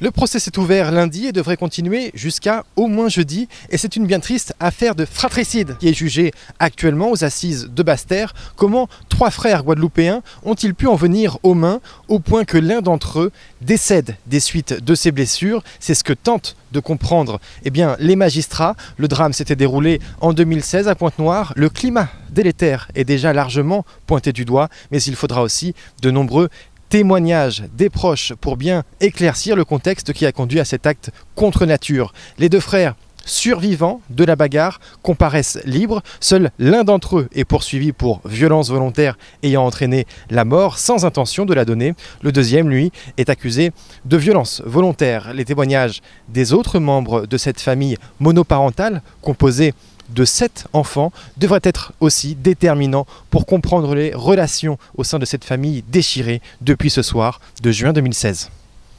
Le procès s'est ouvert lundi et devrait continuer jusqu'à au moins jeudi. Et c'est une bien triste affaire de fratricide qui est jugée actuellement aux assises de Basse-Terre. Comment trois frères guadeloupéens ont-ils pu en venir aux mains au point que l'un d'entre eux décède des suites de ses blessures C'est ce que tentent de comprendre eh bien, les magistrats. Le drame s'était déroulé en 2016 à Pointe-Noire. Le climat délétère est déjà largement pointé du doigt, mais il faudra aussi de nombreux témoignages des proches pour bien éclaircir le contexte qui a conduit à cet acte contre nature. Les deux frères survivants de la bagarre comparaissent libres. Seul l'un d'entre eux est poursuivi pour violence volontaire ayant entraîné la mort sans intention de la donner. Le deuxième, lui, est accusé de violence volontaire. Les témoignages des autres membres de cette famille monoparentale, composée de sept enfants devraient être aussi déterminants pour comprendre les relations au sein de cette famille déchirée depuis ce soir de juin 2016.